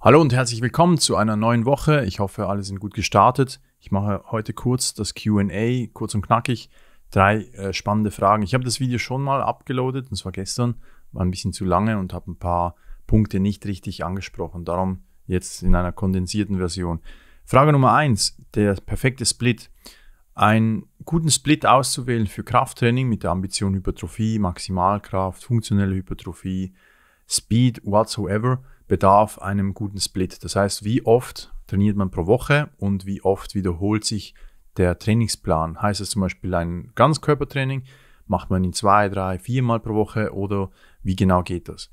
Hallo und herzlich willkommen zu einer neuen Woche. Ich hoffe, alle sind gut gestartet. Ich mache heute kurz das QA, kurz und knackig. Drei äh, spannende Fragen. Ich habe das Video schon mal abgeloadet, und zwar gestern, war ein bisschen zu lange und habe ein paar Punkte nicht richtig angesprochen. Darum jetzt in einer kondensierten Version. Frage Nummer eins: der perfekte Split einen guten Split auszuwählen für Krafttraining mit der Ambition Hypertrophie, Maximalkraft, funktionelle Hypertrophie, Speed, whatsoever, bedarf einem guten Split. Das heißt, wie oft trainiert man pro Woche und wie oft wiederholt sich der Trainingsplan. Heißt es zum Beispiel ein Ganzkörpertraining, macht man ihn zwei, drei, viermal pro Woche oder wie genau geht das?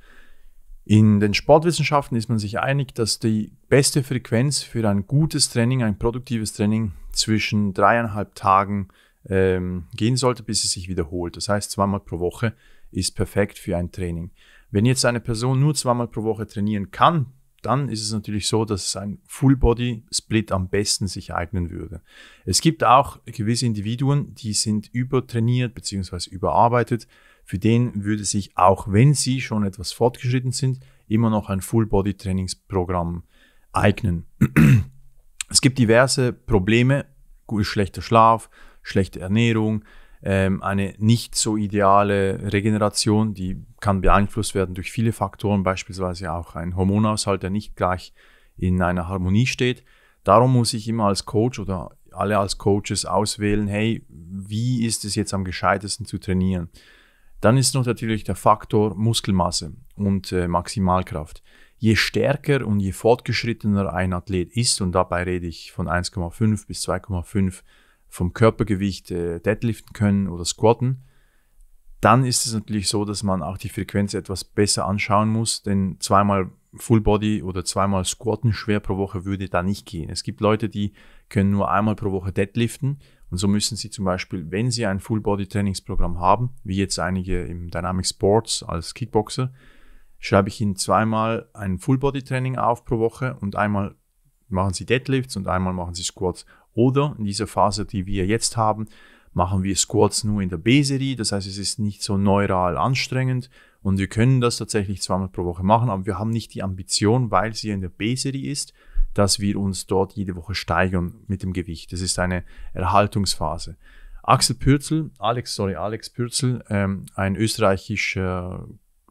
In den Sportwissenschaften ist man sich einig, dass die beste Frequenz für ein gutes Training, ein produktives Training zwischen dreieinhalb Tagen ähm, gehen sollte, bis es sich wiederholt. Das heißt, zweimal pro Woche ist perfekt für ein Training. Wenn jetzt eine Person nur zweimal pro Woche trainieren kann, dann ist es natürlich so, dass ein Full-Body-Split am besten sich eignen würde. Es gibt auch gewisse Individuen, die sind übertrainiert bzw. überarbeitet. Für den würde sich, auch wenn Sie schon etwas fortgeschritten sind, immer noch ein Full-Body-Trainingsprogramm eignen. es gibt diverse Probleme, schlechter Schlaf, schlechte Ernährung, ähm, eine nicht so ideale Regeneration, die kann beeinflusst werden durch viele Faktoren, beispielsweise auch ein Hormonaushalt, der nicht gleich in einer Harmonie steht. Darum muss ich immer als Coach oder alle als Coaches auswählen, hey, wie ist es jetzt am gescheitesten zu trainieren? Dann ist noch natürlich der Faktor Muskelmasse und äh, Maximalkraft. Je stärker und je fortgeschrittener ein Athlet ist, und dabei rede ich von 1,5 bis 2,5 vom Körpergewicht äh, deadliften können oder squatten, dann ist es natürlich so, dass man auch die Frequenz etwas besser anschauen muss, denn zweimal Full Body oder zweimal Squatten schwer pro Woche würde da nicht gehen. Es gibt Leute, die können nur einmal pro Woche Deadliften und so müssen Sie zum Beispiel, wenn Sie ein Full-Body-Trainingsprogramm haben, wie jetzt einige im Dynamic Sports als Kickboxer, schreibe ich Ihnen zweimal ein Full-Body-Training auf pro Woche und einmal machen Sie Deadlifts und einmal machen Sie Squats. Oder in dieser Phase, die wir jetzt haben, machen wir Squats nur in der B-Serie. Das heißt, es ist nicht so neural anstrengend und wir können das tatsächlich zweimal pro Woche machen, aber wir haben nicht die Ambition, weil sie in der B-Serie ist dass wir uns dort jede Woche steigern mit dem Gewicht. Das ist eine Erhaltungsphase. Axel Pürzel, Alex, sorry, Alex Pürzel, ähm, ein österreichischer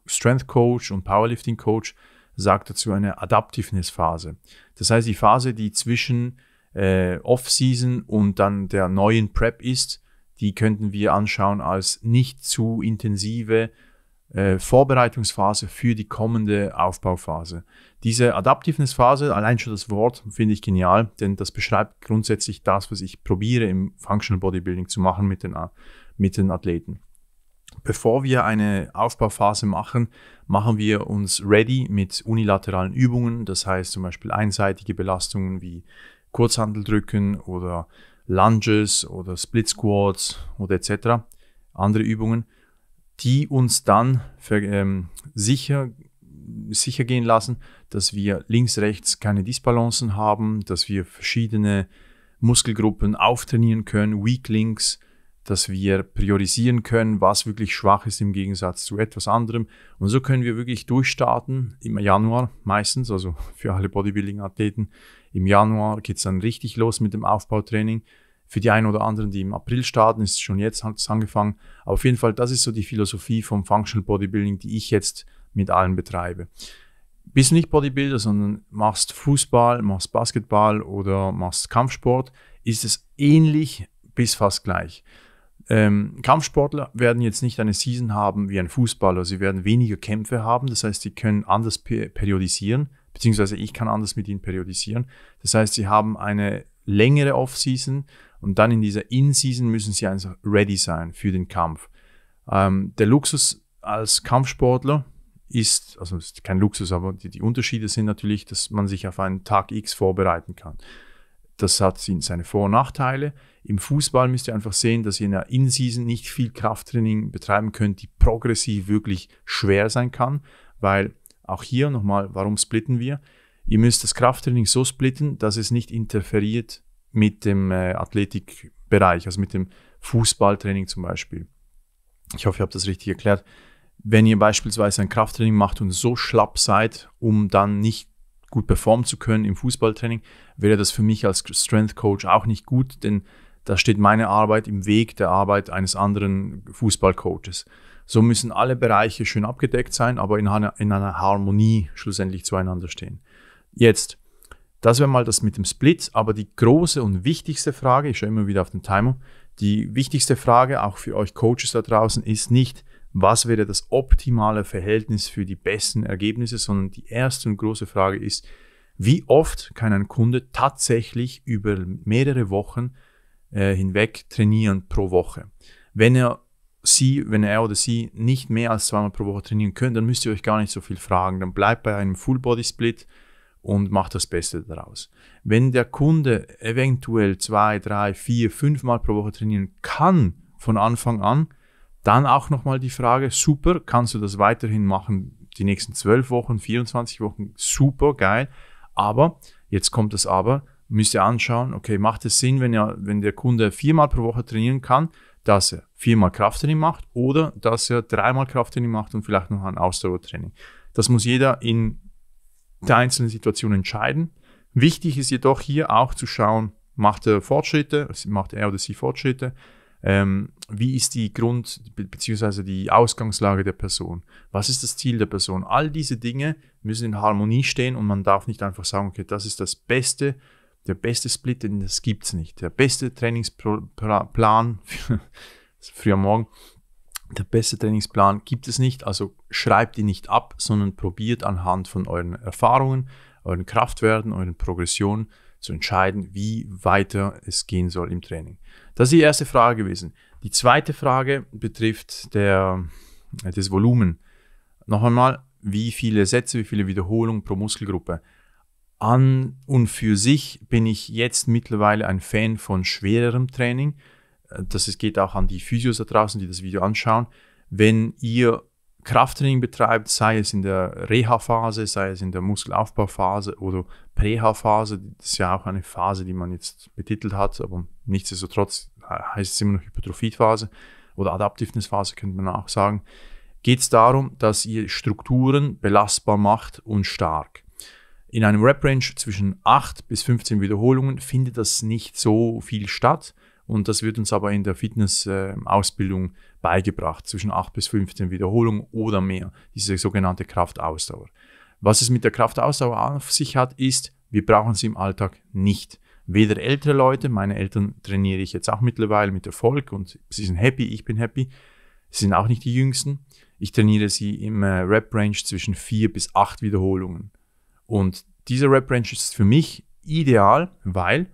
Strength Coach und Powerlifting Coach, sagt dazu eine Adaptiveness Phase. Das heißt, die Phase, die zwischen äh, Off-Season und dann der neuen Prep ist, die könnten wir anschauen als nicht zu intensive äh, Vorbereitungsphase für die kommende Aufbauphase. Diese Adaptiveness-Phase, allein schon das Wort, finde ich genial, denn das beschreibt grundsätzlich das, was ich probiere im Functional Bodybuilding zu machen mit den, mit den Athleten. Bevor wir eine Aufbauphase machen, machen wir uns ready mit unilateralen Übungen, das heißt zum Beispiel einseitige Belastungen wie Kurzhandeldrücken oder Lunges oder Split Squats oder etc. andere Übungen die uns dann für, ähm, sicher, sicher gehen lassen, dass wir links, rechts keine Disbalancen haben, dass wir verschiedene Muskelgruppen auftrainieren können, Weak Links, dass wir priorisieren können, was wirklich schwach ist im Gegensatz zu etwas anderem. Und so können wir wirklich durchstarten im Januar meistens, also für alle Bodybuilding-Athleten. Im Januar geht es dann richtig los mit dem Aufbautraining. Für die einen oder anderen, die im April starten, ist schon jetzt angefangen. Aber auf jeden Fall, das ist so die Philosophie vom Functional Bodybuilding, die ich jetzt mit allen betreibe. Bist nicht Bodybuilder, sondern machst Fußball, machst Basketball oder machst Kampfsport, ist es ähnlich bis fast gleich. Ähm, Kampfsportler werden jetzt nicht eine Season haben wie ein Fußballer. Sie werden weniger Kämpfe haben. Das heißt, sie können anders per periodisieren, beziehungsweise ich kann anders mit ihnen periodisieren. Das heißt, sie haben eine längere off season und dann in dieser In-Season müssen sie einfach ready sein für den Kampf. Ähm, der Luxus als Kampfsportler ist, also es ist kein Luxus, aber die, die, Unterschiede sind natürlich, dass man sich auf einen Tag X vorbereiten kann. Das hat seine Vor- und Nachteile. Im Fußball müsst ihr einfach sehen, dass ihr in der In-Season nicht viel Krafttraining betreiben könnt, die progressiv wirklich schwer sein kann, weil auch hier nochmal, warum splitten wir? Ihr müsst das Krafttraining so splitten, dass es nicht interferiert mit dem äh, Athletikbereich, also mit dem Fußballtraining zum Beispiel. Ich hoffe, ich habe das richtig erklärt. Wenn ihr beispielsweise ein Krafttraining macht und so schlapp seid, um dann nicht gut performen zu können im Fußballtraining, wäre das für mich als Strength Coach auch nicht gut, denn da steht meine Arbeit im Weg der Arbeit eines anderen Fußballcoaches. So müssen alle Bereiche schön abgedeckt sein, aber in einer Harmonie schlussendlich zueinander stehen. Jetzt, das wäre mal das mit dem Split. Aber die große und wichtigste Frage, ich schaue immer wieder auf den Timer, die wichtigste Frage auch für euch Coaches da draußen ist nicht, was wäre das optimale Verhältnis für die besten Ergebnisse, sondern die erste und große Frage ist, wie oft kann ein Kunde tatsächlich über mehrere Wochen äh, hinweg trainieren pro Woche? Wenn er sie, wenn er oder sie nicht mehr als zweimal pro Woche trainieren können, dann müsst ihr euch gar nicht so viel fragen. Dann bleibt bei einem Full Body Split und macht das Beste daraus. Wenn der Kunde eventuell zwei, drei, vier, fünf Mal pro Woche trainieren kann von Anfang an, dann auch nochmal die Frage, super, kannst du das weiterhin machen, die nächsten zwölf Wochen, 24 Wochen, super, geil. Aber, jetzt kommt das Aber, müsst ihr anschauen, okay, macht es Sinn, wenn, er, wenn der Kunde viermal pro Woche trainieren kann, dass er viermal Krafttraining macht oder dass er dreimal Krafttraining macht und vielleicht noch ein Ausdauertraining. Das muss jeder in der einzelnen Situation entscheiden. Wichtig ist jedoch hier auch zu schauen, macht er Fortschritte, macht er oder sie Fortschritte, ähm, wie ist die Grund- bzw. die Ausgangslage der Person, was ist das Ziel der Person. All diese Dinge müssen in Harmonie stehen und man darf nicht einfach sagen, okay, das ist das Beste, der beste Split, denn das gibt es nicht. Der beste Trainingsplan für, am Morgen der beste Trainingsplan gibt es nicht, also schreibt ihn nicht ab, sondern probiert anhand von euren Erfahrungen, euren Kraftwerten, euren Progressionen zu entscheiden, wie weiter es gehen soll im Training. Das ist die erste Frage gewesen. Die zweite Frage betrifft der, äh, das Volumen. Noch einmal, wie viele Sätze, wie viele Wiederholungen pro Muskelgruppe. An und für sich bin ich jetzt mittlerweile ein Fan von schwererem Training das geht auch an die Physios da draußen, die das Video anschauen, wenn ihr Krafttraining betreibt, sei es in der Reha-Phase, sei es in der Muskelaufbauphase oder Präha-Phase, das ist ja auch eine Phase, die man jetzt betitelt hat, aber nichtsdestotrotz heißt es immer noch Hypertrophie-Phase oder Adaptiveness-Phase, könnte man auch sagen, geht es darum, dass ihr Strukturen belastbar macht und stark. In einem Rep-Range zwischen 8 bis 15 Wiederholungen findet das nicht so viel statt. Und das wird uns aber in der Fitnessausbildung beigebracht, zwischen 8 bis 15 Wiederholungen oder mehr, diese sogenannte Kraftausdauer. Was es mit der Kraftausdauer auf sich hat, ist, wir brauchen sie im Alltag nicht. Weder ältere Leute, meine Eltern trainiere ich jetzt auch mittlerweile mit Erfolg und sie sind happy, ich bin happy. Sie sind auch nicht die jüngsten. Ich trainiere sie im äh, rap range zwischen 4 bis 8 Wiederholungen. Und dieser rap range ist für mich ideal, weil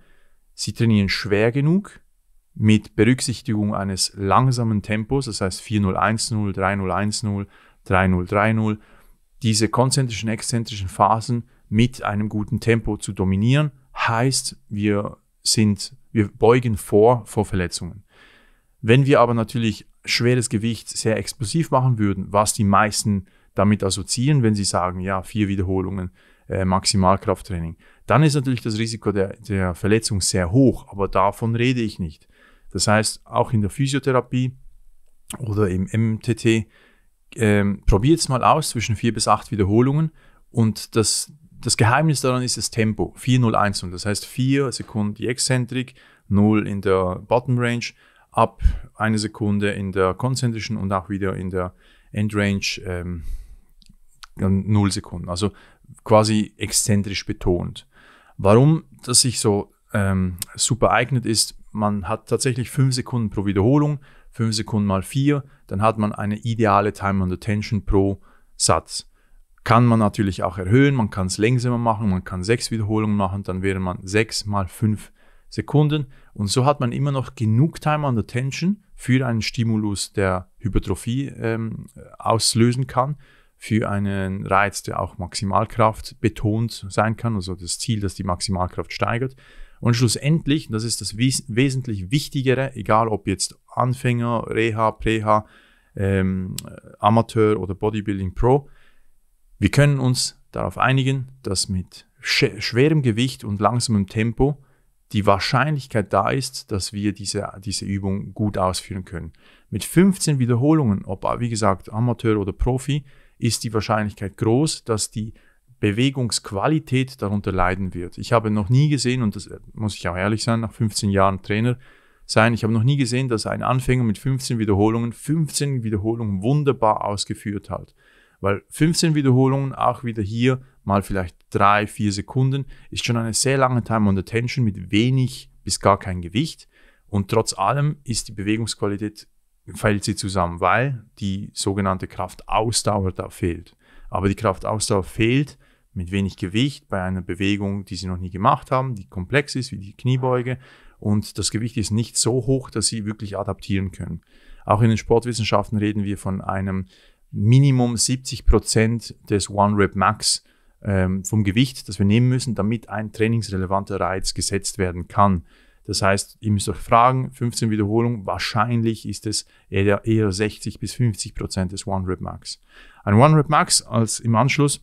sie trainieren schwer genug, mit Berücksichtigung eines langsamen Tempos, das heißt 4.0.1.0, 3.0.1.0, 3.0.3.0, diese konzentrischen, exzentrischen Phasen mit einem guten Tempo zu dominieren, heißt, wir sind, wir beugen vor, vor Verletzungen. Wenn wir aber natürlich schweres Gewicht sehr explosiv machen würden, was die meisten damit assoziieren, wenn sie sagen, ja, vier Wiederholungen, äh, Maximalkrafttraining, dann ist natürlich das Risiko der, der Verletzung sehr hoch, aber davon rede ich nicht. Das heißt, auch in der Physiotherapie oder im MTT, ähm, probiert es mal aus zwischen vier bis acht Wiederholungen und das, das Geheimnis daran ist das Tempo. 401. 0 Das heißt vier Sekunden die Exzentrik, 0 in der Bottom Range, ab eine Sekunde in der konzentrischen und auch wieder in der End Range ähm, 0 Sekunden. Also quasi exzentrisch betont. Warum das sich so ähm, super eignet ist, man hat tatsächlich 5 Sekunden pro Wiederholung, 5 Sekunden mal 4, dann hat man eine ideale Time Under Tension pro Satz. Kann man natürlich auch erhöhen, man kann es längsamer machen, man kann 6 Wiederholungen machen, dann wäre man 6 mal 5 Sekunden und so hat man immer noch genug Time Under Tension für einen Stimulus, der Hypertrophie ähm, auslösen kann, für einen Reiz, der auch Maximalkraft betont sein kann, also das Ziel, dass die Maximalkraft steigert und schlussendlich, das ist das wes wesentlich Wichtigere, egal ob jetzt Anfänger, Reha, Preha, ähm, Amateur oder Bodybuilding Pro, wir können uns darauf einigen, dass mit sch schwerem Gewicht und langsamem Tempo die Wahrscheinlichkeit da ist, dass wir diese, diese Übung gut ausführen können. Mit 15 Wiederholungen, ob wie gesagt Amateur oder Profi, ist die Wahrscheinlichkeit groß, dass die Bewegungsqualität darunter leiden wird. Ich habe noch nie gesehen, und das muss ich auch ehrlich sein, nach 15 Jahren Trainer sein, ich habe noch nie gesehen, dass ein Anfänger mit 15 Wiederholungen 15 Wiederholungen wunderbar ausgeführt hat. Weil 15 Wiederholungen, auch wieder hier mal vielleicht drei, vier Sekunden, ist schon eine sehr lange Time on Attention mit wenig bis gar kein Gewicht. Und trotz allem ist die Bewegungsqualität, fällt sie zusammen, weil die sogenannte Kraftausdauer da fehlt. Aber die Kraftausdauer fehlt, mit wenig Gewicht bei einer Bewegung, die sie noch nie gemacht haben, die komplex ist, wie die Kniebeuge. Und das Gewicht ist nicht so hoch, dass sie wirklich adaptieren können. Auch in den Sportwissenschaften reden wir von einem Minimum 70 Prozent des One-Rep-Max ähm, vom Gewicht, das wir nehmen müssen, damit ein trainingsrelevanter Reiz gesetzt werden kann. Das heißt, ihr müsst euch fragen, 15 Wiederholungen, wahrscheinlich ist es eher 60 bis 50 Prozent des One-Rep-Max. Ein One-Rep-Max als im Anschluss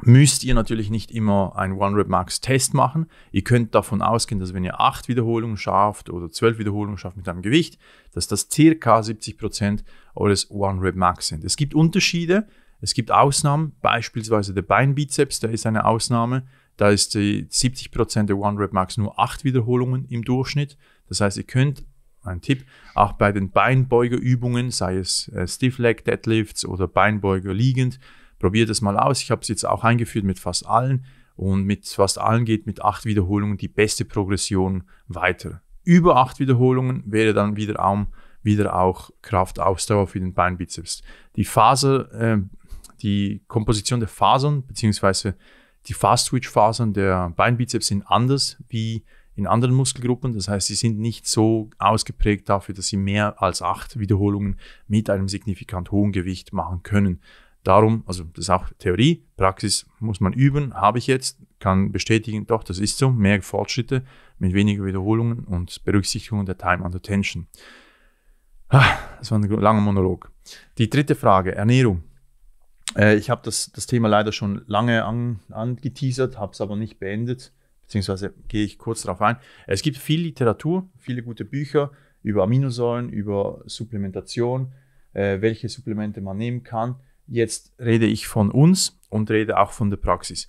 müsst ihr natürlich nicht immer einen One-Rep-Max-Test machen. Ihr könnt davon ausgehen, dass wenn ihr 8 Wiederholungen schafft oder 12 Wiederholungen schafft mit einem Gewicht, dass das ca. 70% eures One-Rep-Max sind. Es gibt Unterschiede, es gibt Ausnahmen, beispielsweise der Beinbizeps, der ist eine Ausnahme. Da ist die 70% der One-Rep-Max nur 8 Wiederholungen im Durchschnitt. Das heißt, ihr könnt ein Tipp. Auch bei den Beinbeugerübungen, sei es äh, Stiff Leg Deadlifts oder Beinbeuger liegend, probiert es mal aus. Ich habe es jetzt auch eingeführt mit fast allen und mit fast allen geht mit acht Wiederholungen die beste Progression weiter. Über acht Wiederholungen wäre dann wieder, auch, wieder auch Kraftausdauer für den Beinbizeps. Die Faser, äh, die Komposition der Fasern bzw. die Fast-Twitch-Fasern der Beinbizeps sind anders wie in anderen Muskelgruppen. Das heißt, sie sind nicht so ausgeprägt dafür, dass sie mehr als acht Wiederholungen mit einem signifikant hohen Gewicht machen können. Darum, also das ist auch Theorie, Praxis muss man üben, habe ich jetzt, kann bestätigen, doch, das ist so, mehr Fortschritte mit weniger Wiederholungen und Berücksichtigung der Time under Tension. Ah, das war ein langer Monolog. Die dritte Frage, Ernährung. Äh, ich habe das, das Thema leider schon lange an, angeteasert, habe es aber nicht beendet, beziehungsweise gehe ich kurz darauf ein. Es gibt viel Literatur, viele gute Bücher über Aminosäuren, über Supplementation, äh, welche Supplemente man nehmen kann Jetzt rede ich von uns und rede auch von der Praxis.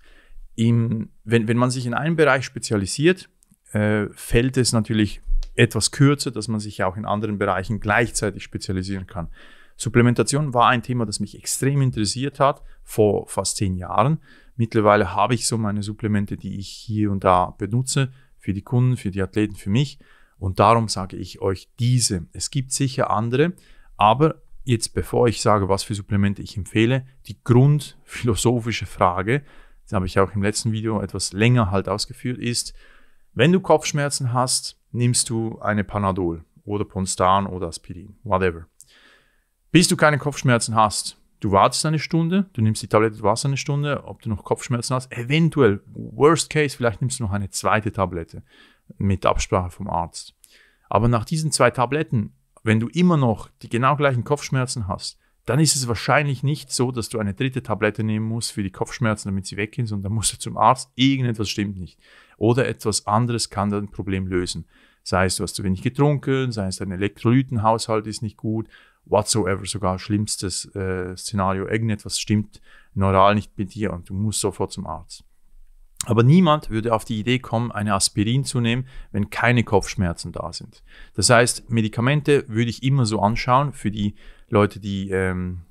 Im, wenn, wenn man sich in einem Bereich spezialisiert, äh, fällt es natürlich etwas kürzer, dass man sich auch in anderen Bereichen gleichzeitig spezialisieren kann. Supplementation war ein Thema, das mich extrem interessiert hat vor fast zehn Jahren. Mittlerweile habe ich so meine Supplemente, die ich hier und da benutze, für die Kunden, für die Athleten, für mich. Und darum sage ich euch diese. Es gibt sicher andere, aber jetzt bevor ich sage, was für Supplemente ich empfehle, die grundphilosophische Frage, das habe ich auch im letzten Video etwas länger halt ausgeführt, ist, wenn du Kopfschmerzen hast, nimmst du eine Panadol oder Ponstan oder Aspirin, whatever. Bis du keine Kopfschmerzen hast, du wartest eine Stunde, du nimmst die Tablette, du wartest eine Stunde, ob du noch Kopfschmerzen hast, eventuell, worst case, vielleicht nimmst du noch eine zweite Tablette mit Absprache vom Arzt. Aber nach diesen zwei Tabletten wenn du immer noch die genau gleichen Kopfschmerzen hast, dann ist es wahrscheinlich nicht so, dass du eine dritte Tablette nehmen musst für die Kopfschmerzen, damit sie weggehen, sondern dann musst du zum Arzt, irgendetwas stimmt nicht. Oder etwas anderes kann dein Problem lösen. Sei es, du hast zu wenig getrunken, sei es, dein Elektrolytenhaushalt ist nicht gut, whatsoever, sogar schlimmstes äh, Szenario, irgendetwas stimmt neural nicht mit dir und du musst sofort zum Arzt. Aber niemand würde auf die Idee kommen, eine Aspirin zu nehmen, wenn keine Kopfschmerzen da sind. Das heißt, Medikamente würde ich immer so anschauen für die Leute, die ähm,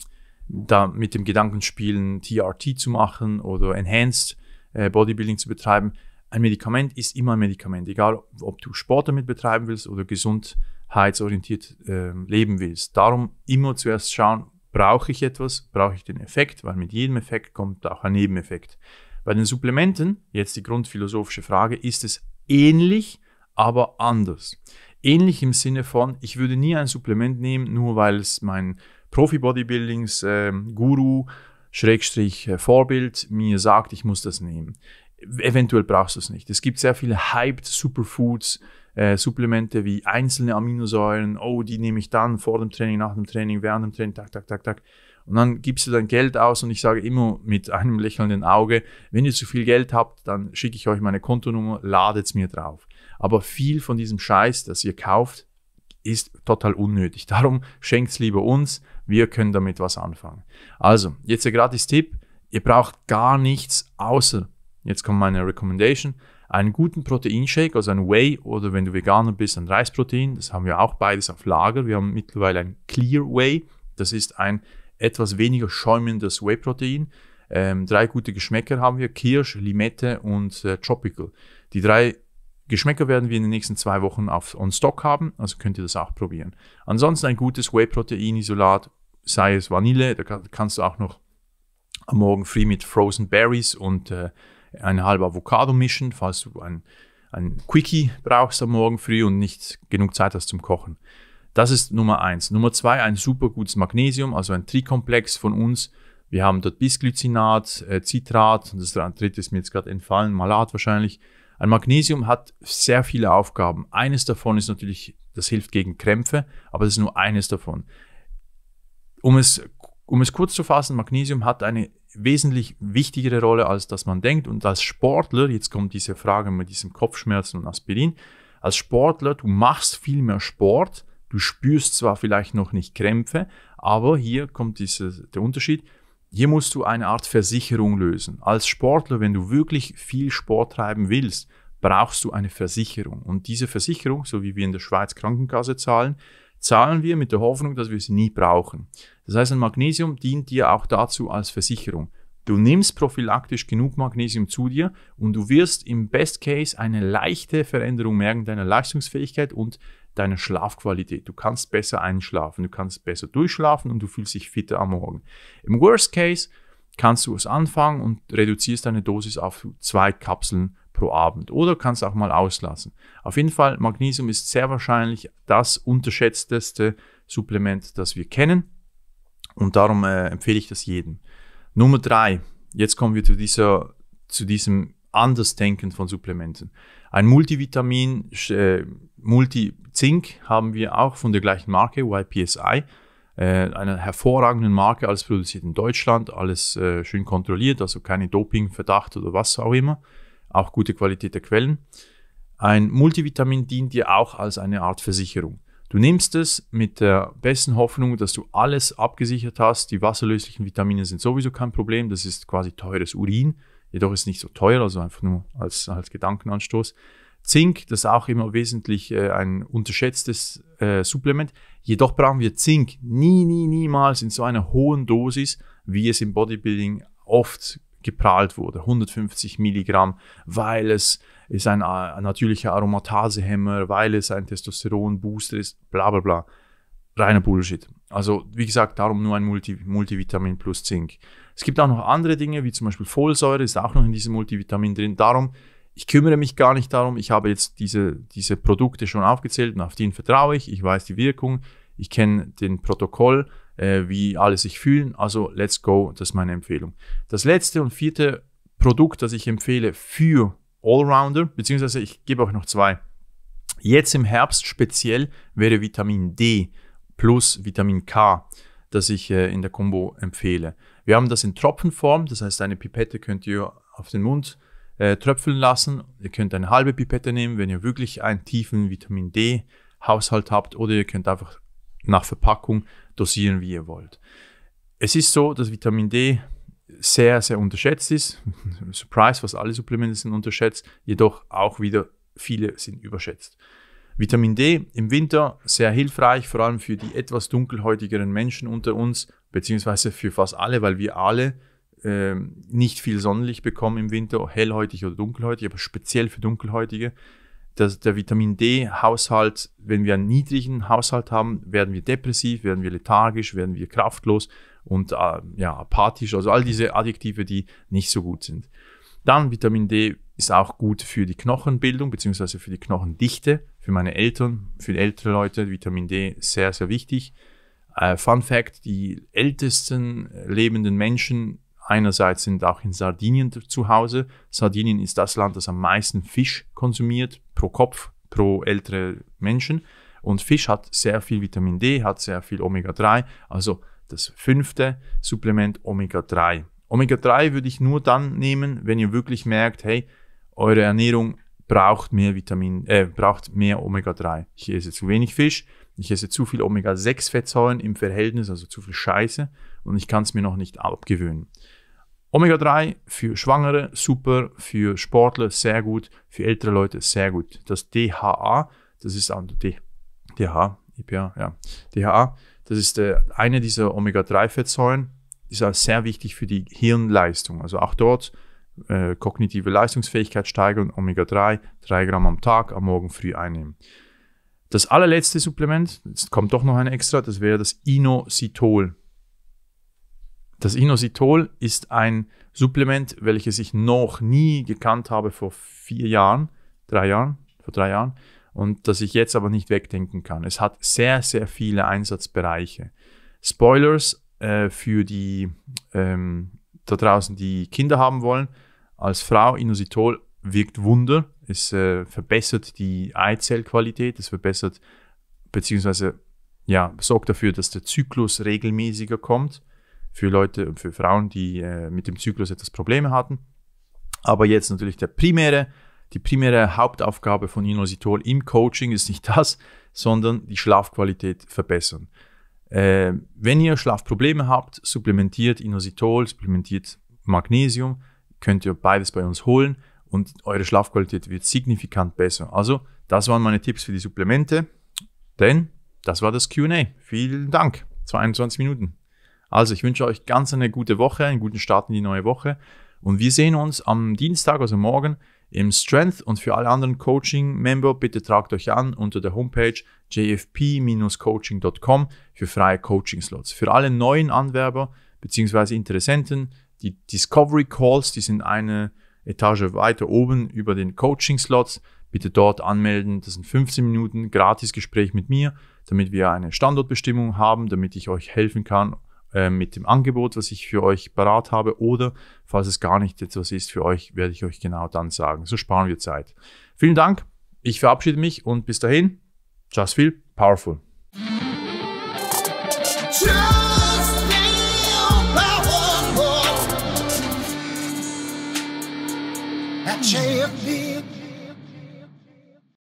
da mit dem Gedanken spielen, TRT zu machen oder Enhanced äh, Bodybuilding zu betreiben. Ein Medikament ist immer ein Medikament, egal ob du Sport damit betreiben willst oder gesundheitsorientiert äh, leben willst. Darum immer zuerst schauen, brauche ich etwas, brauche ich den Effekt, weil mit jedem Effekt kommt auch ein Nebeneffekt. Bei den Supplementen, jetzt die grundphilosophische Frage, ist es ähnlich, aber anders. Ähnlich im Sinne von, ich würde nie ein Supplement nehmen, nur weil es mein Profi-Bodybuildings-Guru, ähm, Schrägstrich äh, Vorbild, mir sagt, ich muss das nehmen. Eventuell brauchst du es nicht. Es gibt sehr viele hyped Superfoods, äh, Supplemente wie einzelne Aminosäuren. Oh, die nehme ich dann vor dem Training, nach dem Training, während dem Training, tak, tak, tak, tak und dann gibst du dein Geld aus und ich sage immer mit einem lächelnden Auge, wenn ihr zu viel Geld habt, dann schicke ich euch meine Kontonummer, ladet es mir drauf. Aber viel von diesem Scheiß, das ihr kauft, ist total unnötig. Darum schenkt es lieber uns, wir können damit was anfangen. Also, jetzt der gratis Tipp, ihr braucht gar nichts außer, jetzt kommt meine Recommendation, einen guten Proteinshake, also ein Whey oder wenn du Veganer bist, ein Reisprotein, das haben wir auch beides auf Lager. Wir haben mittlerweile ein Clear Whey, das ist ein etwas weniger schäumendes Whey-Protein. Ähm, drei gute Geschmäcker haben wir: Kirsch, Limette und äh, Tropical. Die drei Geschmäcker werden wir in den nächsten zwei Wochen auf on Stock haben, also könnt ihr das auch probieren. Ansonsten ein gutes Whey-Protein-Isolat, sei es Vanille, da kannst du auch noch am Morgen früh mit Frozen Berries und äh, eine halbe Avocado mischen, falls du ein, ein Quickie brauchst am Morgen früh und nicht genug Zeit hast zum Kochen. Das ist Nummer eins. Nummer zwei, ein super gutes Magnesium, also ein Trikomplex von uns. Wir haben dort Bisglycinat, äh, Citrat, und das dritte ist mir jetzt gerade entfallen, Malat wahrscheinlich. Ein Magnesium hat sehr viele Aufgaben. Eines davon ist natürlich, das hilft gegen Krämpfe, aber das ist nur eines davon. Um es, um es kurz zu fassen, Magnesium hat eine wesentlich wichtigere Rolle, als dass man denkt. Und als Sportler, jetzt kommt diese Frage mit diesem Kopfschmerzen und Aspirin, als Sportler, du machst viel mehr Sport, Du spürst zwar vielleicht noch nicht Krämpfe, aber hier kommt dieses, der Unterschied. Hier musst du eine Art Versicherung lösen. Als Sportler, wenn du wirklich viel Sport treiben willst, brauchst du eine Versicherung. Und diese Versicherung, so wie wir in der Schweiz Krankenkasse zahlen, zahlen wir mit der Hoffnung, dass wir sie nie brauchen. Das heißt, ein Magnesium dient dir auch dazu als Versicherung. Du nimmst prophylaktisch genug Magnesium zu dir und du wirst im Best Case eine leichte Veränderung merken deiner Leistungsfähigkeit und deine Schlafqualität. Du kannst besser einschlafen, du kannst besser durchschlafen und du fühlst dich fitter am Morgen. Im Worst Case kannst du es anfangen und reduzierst deine Dosis auf zwei Kapseln pro Abend oder kannst auch mal auslassen. Auf jeden Fall, Magnesium ist sehr wahrscheinlich das unterschätzteste Supplement, das wir kennen und darum äh, empfehle ich das jedem. Nummer drei, jetzt kommen wir zu dieser zu diesem anders denken von Supplementen. Ein Multivitamin, äh, Multizink haben wir auch von der gleichen Marke, YPSI, äh, einer hervorragenden Marke, alles produziert in Deutschland, alles äh, schön kontrolliert, also keine Dopingverdacht oder was auch immer, auch gute Qualität der Quellen. Ein Multivitamin dient dir auch als eine Art Versicherung. Du nimmst es mit der besten Hoffnung, dass du alles abgesichert hast. Die wasserlöslichen Vitamine sind sowieso kein Problem. Das ist quasi teures Urin. Jedoch ist nicht so teuer, also einfach nur als, als Gedankenanstoß. Zink, das ist auch immer wesentlich äh, ein unterschätztes äh, Supplement. Jedoch brauchen wir Zink nie, nie, niemals in so einer hohen Dosis, wie es im Bodybuilding oft geprahlt wurde. 150 Milligramm, weil es ist ein, äh, ein natürlicher Aromatasehemmer, weil es ein Testosteronbooster ist, bla bla bla. Reiner Bullshit. Also wie gesagt, darum nur ein Multi, Multivitamin plus Zink. Es gibt auch noch andere Dinge, wie zum Beispiel Folsäure ist auch noch in diesem Multivitamin drin. Darum, ich kümmere mich gar nicht darum. Ich habe jetzt diese, diese Produkte schon aufgezählt und auf die vertraue ich. Ich weiß die Wirkung. Ich kenne den Protokoll, äh, wie alle sich fühlen. Also let's go. Das ist meine Empfehlung. Das letzte und vierte Produkt, das ich empfehle für Allrounder, beziehungsweise ich gebe euch noch zwei. Jetzt im Herbst speziell wäre Vitamin D plus Vitamin K, das ich äh, in der Combo empfehle. Wir haben das in Tropfenform, das heißt, eine Pipette könnt ihr auf den Mund äh, tröpfeln lassen. Ihr könnt eine halbe Pipette nehmen, wenn ihr wirklich einen tiefen Vitamin D Haushalt habt oder ihr könnt einfach nach Verpackung dosieren, wie ihr wollt. Es ist so, dass Vitamin D sehr, sehr unterschätzt ist. Surprise, was alle Supplemente sind unterschätzt, jedoch auch wieder viele sind überschätzt. Vitamin D im Winter sehr hilfreich, vor allem für die etwas dunkelhäutigeren Menschen unter uns, beziehungsweise für fast alle, weil wir alle äh, nicht viel Sonnenlicht bekommen im Winter, hellhäutig oder dunkelhäutig, aber speziell für Dunkelhäutige. Dass der Vitamin D-Haushalt, wenn wir einen niedrigen Haushalt haben, werden wir depressiv, werden wir lethargisch, werden wir kraftlos und äh, ja, apathisch, also all diese Adjektive, die nicht so gut sind. Dann Vitamin D ist auch gut für die Knochenbildung bzw. für die Knochendichte, für meine Eltern, für ältere Leute, Vitamin D sehr, sehr wichtig. Äh, Fun Fact, die ältesten lebenden Menschen einerseits sind auch in Sardinien zu Hause. Sardinien ist das Land, das am meisten Fisch konsumiert pro Kopf, pro ältere Menschen. Und Fisch hat sehr viel Vitamin D, hat sehr viel Omega-3, also das fünfte Supplement Omega-3. Omega-3 würde ich nur dann nehmen, wenn ihr wirklich merkt, hey, eure Ernährung braucht mehr Vitamin, äh, braucht mehr Omega-3. Ich esse zu wenig Fisch, ich esse zu viel Omega-6-Fettsäuren im Verhältnis, also zu viel Scheiße und ich kann es mir noch nicht abgewöhnen. Omega-3 für Schwangere super, für Sportler sehr gut, für ältere Leute sehr gut. Das DHA, das ist an D, DHA, EPA, ja, DHA, das ist äh, eine dieser Omega-3-Fettsäuren, ist auch sehr wichtig für die Hirnleistung. Also auch dort äh, kognitive Leistungsfähigkeit steigern und Omega-3, 3 Gramm am Tag, am Morgen früh einnehmen. Das allerletzte Supplement, jetzt kommt doch noch ein extra, das wäre das Inositol. Das Inositol ist ein Supplement, welches ich noch nie gekannt habe vor vier Jahren, drei Jahren, vor drei Jahren und das ich jetzt aber nicht wegdenken kann. Es hat sehr, sehr viele Einsatzbereiche. Spoilers äh, für die ähm, da draußen, die Kinder haben wollen als Frau Inositol wirkt Wunder. Es äh, verbessert die Eizellqualität, es verbessert beziehungsweise ja, sorgt dafür, dass der Zyklus regelmäßiger kommt für Leute, für Frauen, die äh, mit dem Zyklus etwas Probleme hatten. Aber jetzt natürlich der primäre, die primäre Hauptaufgabe von Inositol im Coaching ist nicht das, sondern die Schlafqualität verbessern. Äh, wenn ihr Schlafprobleme habt, supplementiert Inositol, supplementiert Magnesium könnt ihr beides bei uns holen und eure Schlafqualität wird signifikant besser. Also, das waren meine Tipps für die Supplemente, denn das war das QA. Vielen Dank. 22 Minuten. Also, ich wünsche euch ganz eine gute Woche, einen guten Start in die neue Woche und wir sehen uns am Dienstag, also morgen, im Strength und für alle anderen Coaching-Member, bitte tragt euch an unter der Homepage jfp-coaching.com für freie Coaching-Slots. Für alle neuen Anwerber bzw. Interessenten die Discovery Calls, die sind eine Etage weiter oben über den Coaching-Slots. Bitte dort anmelden. Das sind 15 Minuten Gratis-Gespräch mit mir, damit wir eine Standortbestimmung haben, damit ich euch helfen kann äh, mit dem Angebot, was ich für euch parat habe. Oder falls es gar nicht etwas ist für euch, werde ich euch genau dann sagen. So sparen wir Zeit. Vielen Dank. Ich verabschiede mich und bis dahin, just feel powerful. Yeah! shake me.